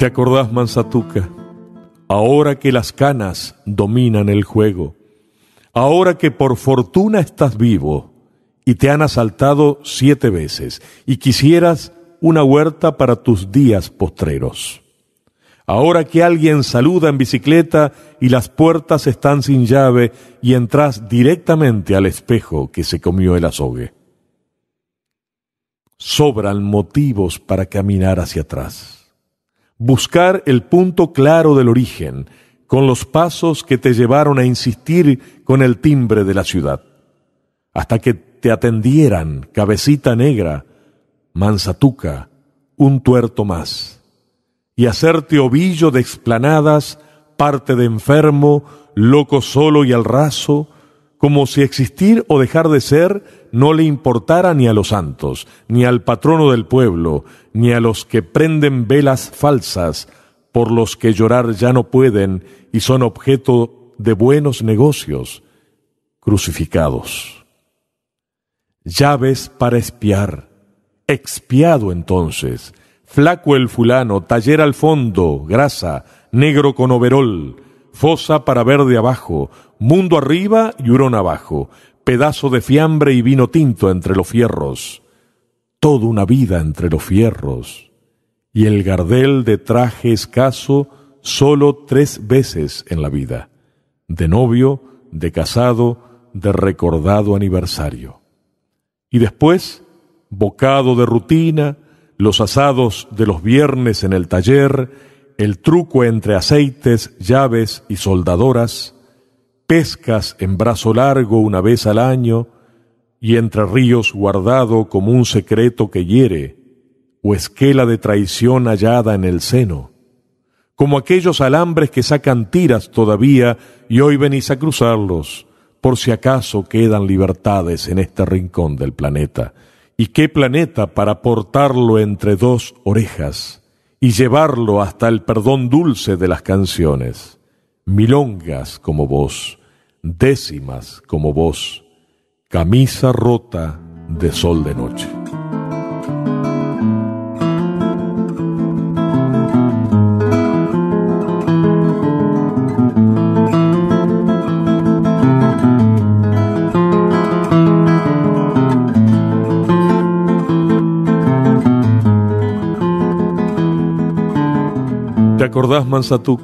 ¿Te acordás, Manzatuca, Ahora que las canas dominan el juego, ahora que por fortuna estás vivo y te han asaltado siete veces y quisieras una huerta para tus días postreros. Ahora que alguien saluda en bicicleta y las puertas están sin llave y entras directamente al espejo que se comió el azogue. Sobran motivos para caminar hacia atrás buscar el punto claro del origen, con los pasos que te llevaron a insistir con el timbre de la ciudad, hasta que te atendieran cabecita negra, manzatuca, un tuerto más, y hacerte ovillo de explanadas, parte de enfermo, loco solo y al raso, como si existir o dejar de ser no le importara ni a los santos, ni al patrono del pueblo, ni a los que prenden velas falsas, por los que llorar ya no pueden y son objeto de buenos negocios, crucificados. Llaves para espiar, expiado entonces, flaco el fulano, taller al fondo, grasa, negro con overol, fosa para ver de abajo, mundo arriba y hurón abajo, pedazo de fiambre y vino tinto entre los fierros, toda una vida entre los fierros, y el gardel de traje escaso solo tres veces en la vida, de novio, de casado, de recordado aniversario. Y después, bocado de rutina, los asados de los viernes en el taller, el truco entre aceites, llaves y soldadoras, pescas en brazo largo una vez al año, y entre ríos guardado como un secreto que hiere, o esquela de traición hallada en el seno, como aquellos alambres que sacan tiras todavía y hoy venís a cruzarlos, por si acaso quedan libertades en este rincón del planeta. ¿Y qué planeta para portarlo entre dos orejas y llevarlo hasta el perdón dulce de las canciones? Milongas como vos décimas como vos, camisa rota de sol de noche. ¿Te acordás, Mansatuk,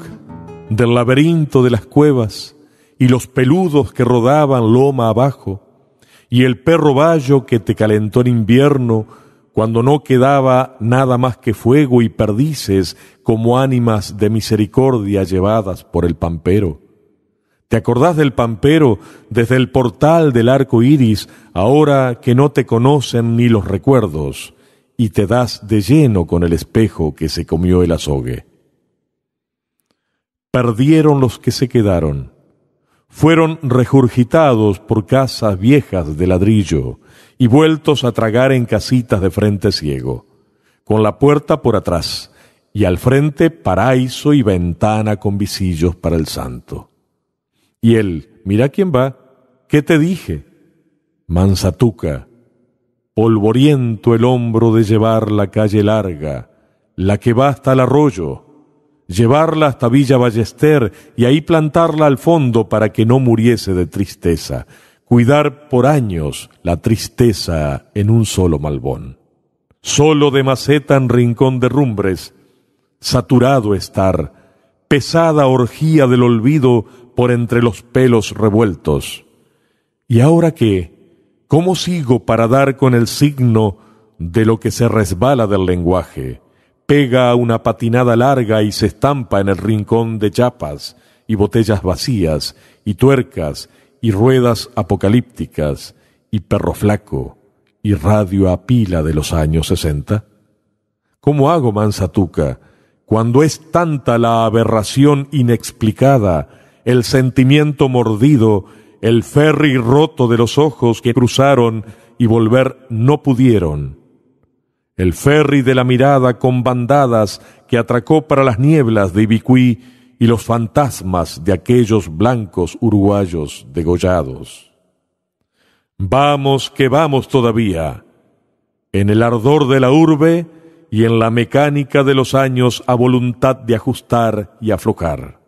del laberinto de las cuevas y los peludos que rodaban loma abajo, y el perro bayo que te calentó en invierno, cuando no quedaba nada más que fuego y perdices como ánimas de misericordia llevadas por el pampero. ¿Te acordás del pampero desde el portal del arco iris, ahora que no te conocen ni los recuerdos, y te das de lleno con el espejo que se comió el azogue? Perdieron los que se quedaron fueron regurgitados por casas viejas de ladrillo y vueltos a tragar en casitas de frente ciego, con la puerta por atrás y al frente paraíso y ventana con visillos para el santo. Y él, mira quién va, ¿qué te dije? Mansatuca, polvoriento el hombro de llevar la calle larga, la que va hasta el arroyo, llevarla hasta Villa Ballester y ahí plantarla al fondo para que no muriese de tristeza, cuidar por años la tristeza en un solo malbón. Solo de maceta en rincón de rumbres, saturado estar, pesada orgía del olvido por entre los pelos revueltos. ¿Y ahora qué? ¿Cómo sigo para dar con el signo de lo que se resbala del lenguaje? pega una patinada larga y se estampa en el rincón de chapas y botellas vacías y tuercas y ruedas apocalípticas y perro flaco y radio a pila de los años sesenta? ¿Cómo hago manzatuca, cuando es tanta la aberración inexplicada, el sentimiento mordido, el ferry roto de los ojos que cruzaron y volver no pudieron? el ferry de la mirada con bandadas que atracó para las nieblas de Ibicuí y los fantasmas de aquellos blancos uruguayos degollados. Vamos que vamos todavía, en el ardor de la urbe y en la mecánica de los años a voluntad de ajustar y aflojar,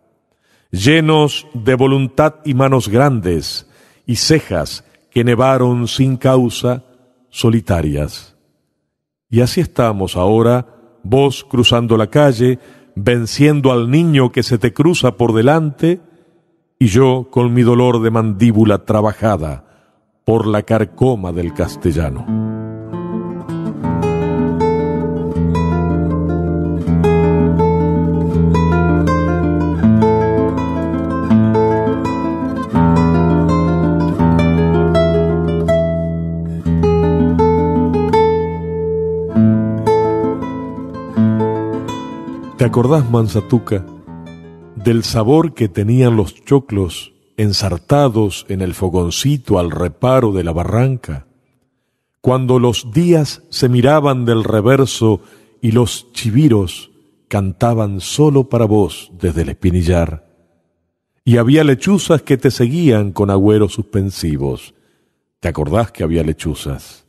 llenos de voluntad y manos grandes y cejas que nevaron sin causa, solitarias y así estamos ahora, vos cruzando la calle, venciendo al niño que se te cruza por delante, y yo con mi dolor de mandíbula trabajada por la carcoma del castellano. ¿Te acordás, Manzatuca, del sabor que tenían los choclos ensartados en el fogoncito al reparo de la barranca? Cuando los días se miraban del reverso y los chiviros cantaban solo para vos desde el espinillar. Y había lechuzas que te seguían con agüeros suspensivos. ¿Te acordás que había lechuzas?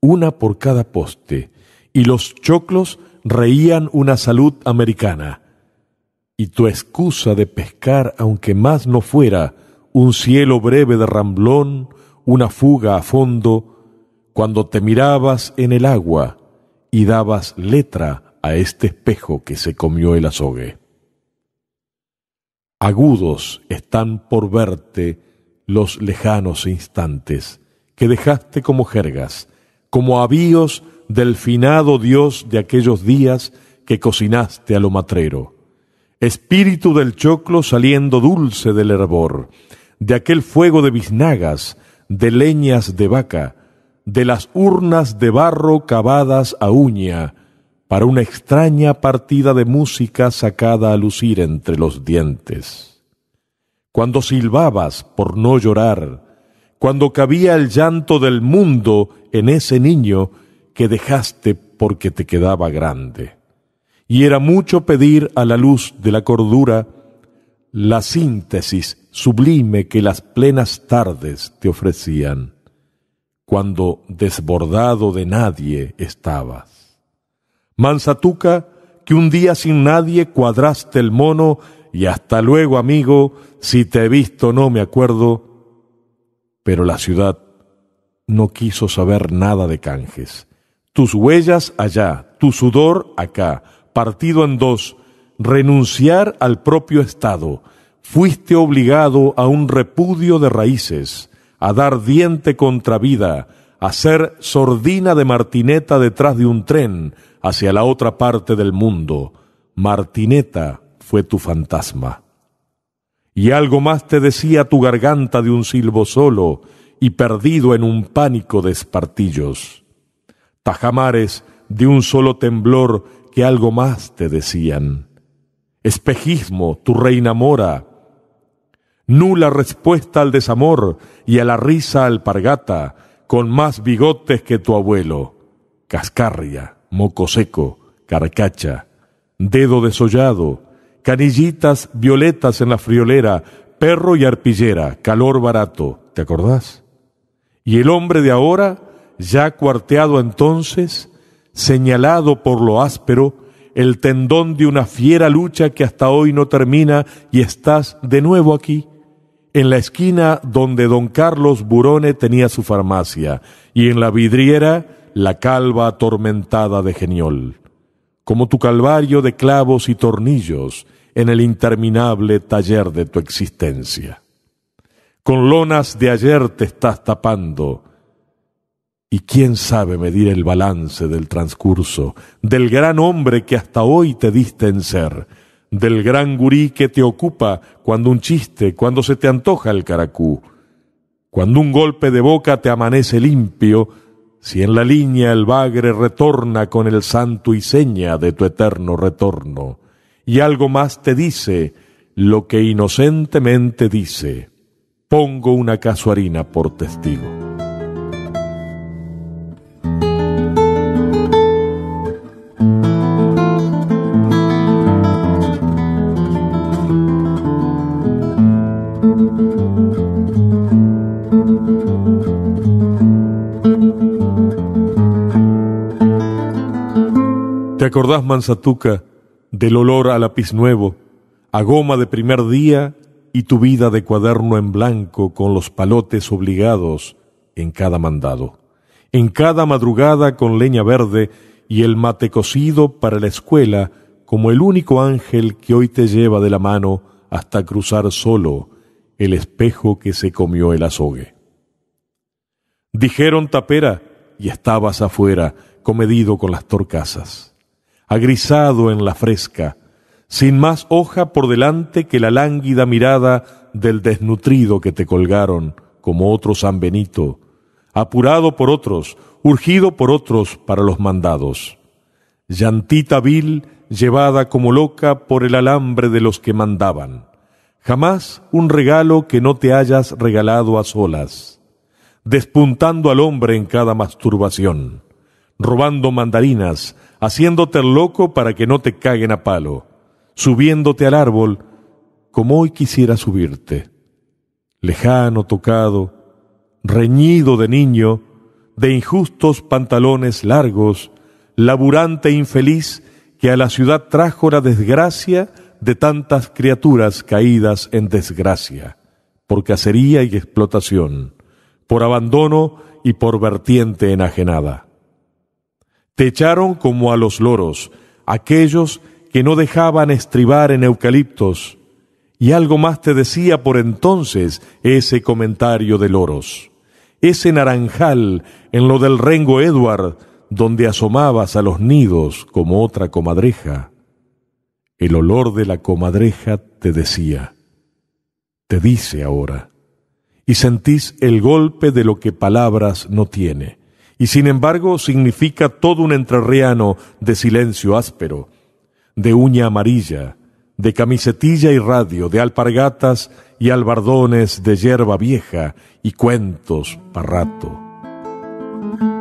Una por cada poste, y los choclos reían una salud americana. Y tu excusa de pescar, aunque más no fuera, un cielo breve de ramblón, una fuga a fondo, cuando te mirabas en el agua y dabas letra a este espejo que se comió el azogue. Agudos están por verte los lejanos instantes que dejaste como jergas, como avíos Delfinado Dios de aquellos días que cocinaste a lo matrero. Espíritu del choclo saliendo dulce del hervor, de aquel fuego de biznagas, de leñas de vaca, de las urnas de barro cavadas a uña, para una extraña partida de música sacada a lucir entre los dientes. Cuando silbabas por no llorar, cuando cabía el llanto del mundo en ese niño que dejaste porque te quedaba grande. Y era mucho pedir a la luz de la cordura la síntesis sublime que las plenas tardes te ofrecían, cuando desbordado de nadie estabas. Mansatuca, que un día sin nadie cuadraste el mono y hasta luego, amigo, si te he visto no me acuerdo, pero la ciudad no quiso saber nada de canjes tus huellas allá, tu sudor acá, partido en dos, renunciar al propio Estado, fuiste obligado a un repudio de raíces, a dar diente contra vida, a ser sordina de martineta detrás de un tren hacia la otra parte del mundo. Martineta fue tu fantasma. Y algo más te decía tu garganta de un silbo solo y perdido en un pánico de espartillos tajamares de un solo temblor que algo más te decían. Espejismo, tu reina mora, nula respuesta al desamor y a la risa alpargata, con más bigotes que tu abuelo, cascarria, moco seco, carcacha, dedo desollado, canillitas violetas en la friolera, perro y arpillera, calor barato, ¿te acordás? Y el hombre de ahora ya cuarteado entonces, señalado por lo áspero, el tendón de una fiera lucha que hasta hoy no termina y estás de nuevo aquí, en la esquina donde don Carlos Burone tenía su farmacia y en la vidriera la calva atormentada de Geniol, como tu calvario de clavos y tornillos en el interminable taller de tu existencia. Con lonas de ayer te estás tapando, y quién sabe medir el balance del transcurso, del gran hombre que hasta hoy te diste en ser, del gran gurí que te ocupa cuando un chiste, cuando se te antoja el caracú, cuando un golpe de boca te amanece limpio, si en la línea el bagre retorna con el santo y seña de tu eterno retorno, y algo más te dice lo que inocentemente dice, pongo una casuarina por testigo. recordás, Manzatuca, del olor a lápiz nuevo, a goma de primer día y tu vida de cuaderno en blanco con los palotes obligados en cada mandado, en cada madrugada con leña verde y el mate cocido para la escuela como el único ángel que hoy te lleva de la mano hasta cruzar solo el espejo que se comió el azogue. Dijeron tapera y estabas afuera, comedido con las torcasas agrisado en la fresca, sin más hoja por delante que la lánguida mirada del desnutrido que te colgaron, como otro San Benito, apurado por otros, urgido por otros para los mandados. Llantita vil llevada como loca por el alambre de los que mandaban. Jamás un regalo que no te hayas regalado a solas, despuntando al hombre en cada masturbación, robando mandarinas, haciéndote loco para que no te caguen a palo, subiéndote al árbol como hoy quisiera subirte. Lejano, tocado, reñido de niño, de injustos pantalones largos, laburante e infeliz que a la ciudad trajo la desgracia de tantas criaturas caídas en desgracia, por cacería y explotación, por abandono y por vertiente enajenada. Te echaron como a los loros, aquellos que no dejaban estribar en eucaliptos. Y algo más te decía por entonces ese comentario de loros. Ese naranjal en lo del rengo Edward, donde asomabas a los nidos como otra comadreja. El olor de la comadreja te decía, te dice ahora, y sentís el golpe de lo que palabras no tiene y sin embargo significa todo un entrerriano de silencio áspero, de uña amarilla, de camisetilla y radio, de alpargatas y albardones de hierba vieja y cuentos para rato.